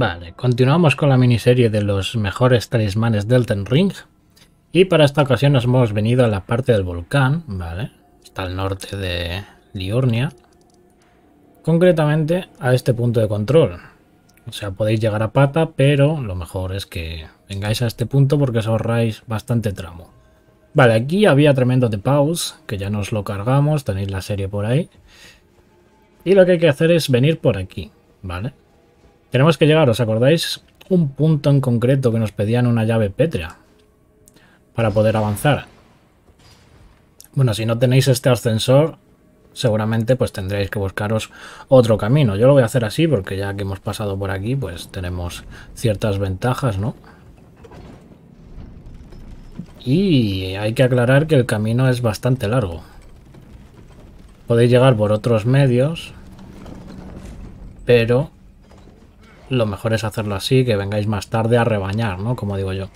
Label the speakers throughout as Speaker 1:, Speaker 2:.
Speaker 1: Vale, continuamos con la miniserie de los mejores talismanes del Ten Ring. Y para esta ocasión nos hemos venido a la parte del volcán, ¿vale? Está al norte de Liurnia. Concretamente a este punto de control. O sea, podéis llegar a pata, pero lo mejor es que vengáis a este punto porque os ahorráis bastante tramo. Vale, aquí había tremendo de pause, que ya nos lo cargamos, tenéis la serie por ahí. Y lo que hay que hacer es venir por aquí, ¿vale? vale tenemos que llegar, ¿os acordáis? Un punto en concreto que nos pedían una llave pétrea para poder avanzar. Bueno, si no tenéis este ascensor, seguramente pues tendréis que buscaros otro camino. Yo lo voy a hacer así porque ya que hemos pasado por aquí, pues tenemos ciertas ventajas, ¿no? Y hay que aclarar que el camino es bastante largo. Podéis llegar por otros medios, pero lo mejor es hacerlo así, que vengáis más tarde a rebañar, ¿no? Como digo yo.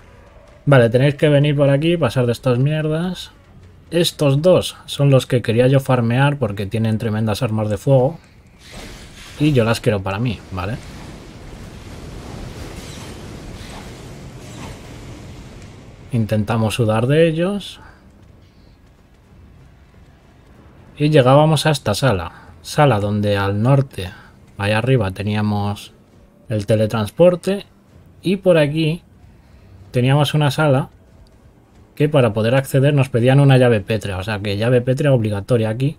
Speaker 1: Vale, tenéis que venir por aquí, pasar de estas mierdas. Estos dos son los que quería yo farmear porque tienen tremendas armas de fuego. Y yo las quiero para mí, ¿vale? Intentamos sudar de ellos. Y llegábamos a esta sala. Sala donde al norte, allá arriba, teníamos el teletransporte y por aquí teníamos una sala que para poder acceder nos pedían una llave pétrea, o sea que llave petrea obligatoria aquí.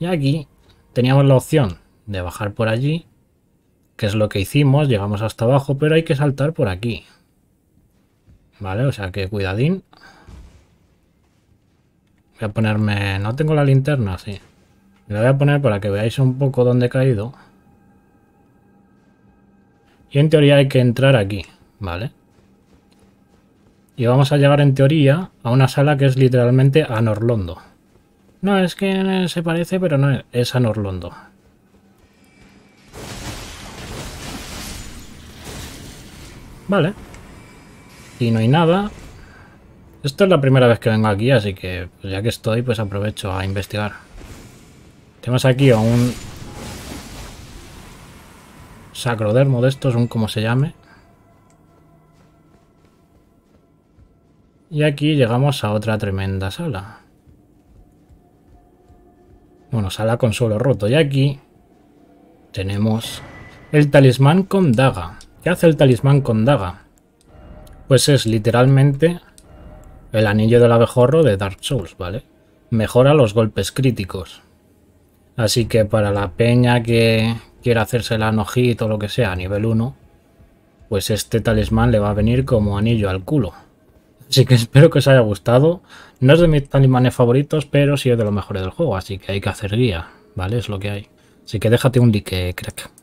Speaker 1: Y aquí teníamos la opción de bajar por allí, que es lo que hicimos, llegamos hasta abajo, pero hay que saltar por aquí. Vale, o sea que cuidadín. Voy a ponerme... ¿No tengo la linterna? Sí. la voy a poner para que veáis un poco dónde he caído. Y en teoría hay que entrar aquí, ¿vale? Y vamos a llegar en teoría a una sala que es literalmente Anorlondo. No, es que se parece, pero no es, a Anorlondo. Vale. Y no hay nada. Esto es la primera vez que vengo aquí, así que pues, ya que estoy, pues aprovecho a investigar. Tenemos aquí a un sacrodermo de estos, un como se llame. Y aquí llegamos a otra tremenda sala. Bueno, sala con suelo roto. Y aquí tenemos el talismán con daga. ¿Qué hace el talismán con daga? Pues es literalmente el anillo del abejorro de Dark Souls, ¿vale? Mejora los golpes críticos. Así que para la peña que, quiera hacerse la nojito o lo que sea a nivel 1, pues este talismán le va a venir como anillo al culo. Así que espero que os haya gustado. No es de mis talismanes favoritos, pero sí es de los mejores del juego, así que hay que hacer guía, ¿vale? Es lo que hay. Así que déjate un like, crack.